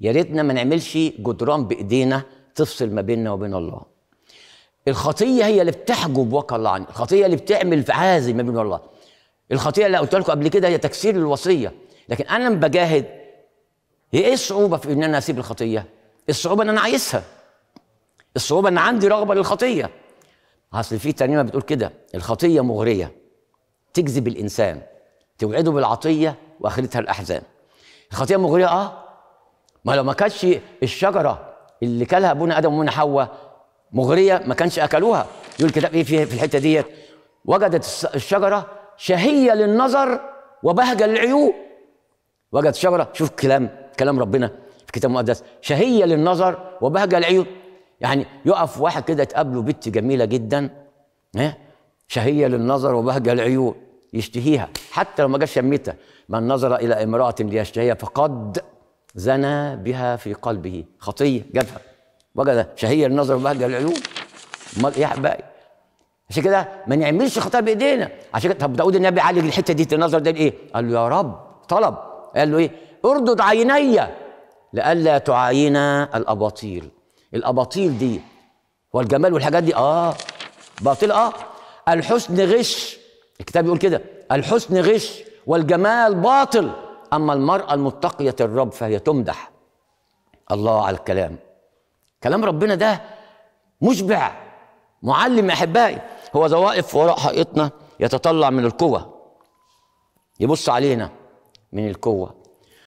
يا ريتنا ما نعملش جدران بايدينا تفصل ما بيننا وبين الله الخطيه هي اللي بتحجب وقع الله عنه الخطيه اللي بتعمل عازل ما بين الله الخطيه اللي قلت لكم قبل كده هي تكسير الوصيه لكن انا لما بجاهد هي ايه الصعوبه في ان انا اسيب الخطيه الصعوبه ان انا عايزها الصعوبه ان عندي رغبه للخطيه اصل في ترنيمه بتقول كده الخطيه مغريه تجذب الانسان توعده بالعطيه واخرتها الاحزان الخطيه مغريه اه ما لو ما كانتش الشجره اللي كلها ابونا ادم وامنا حواء مغريه ما كانش اكلوها يقول الكتاب ايه في الحته ديت وجدت الشجره شهيه للنظر وبهجه للعيون وجدت شجره شوف كلام كلام ربنا في الكتاب المقدس شهيه للنظر وبهجه للعيون يعني يقف واحد كده تقابله بنت جميله جدا ها شهيه للنظر وبهجه للعيون يشتهيها حتى لو ما جاش شميتها من نظر الى امراه ليشتهيها فقد زنى بها في قلبه خطيه جابها وجد شهية النظر بهجة العيون امال ايه يا حبايبي عشان كده ما نعملش خطايا بايدينا عشان كده طب داود النبي عالج الحته دي النظر ده لايه؟ قال له يا رب طلب قال له ايه؟ اردد عيني لئلا تعاينا الاباطيل الاباطيل دي والجمال والحاجات دي اه باطل اه الحسن غش الكتاب يقول كده الحسن غش والجمال باطل أما المرأة المتقية الرب فهي تمدح الله على الكلام كلام ربنا ده مشبع معلم أحبائي هو ذا واقف وراء حائطنا يتطلع من القوة يبص علينا من القوة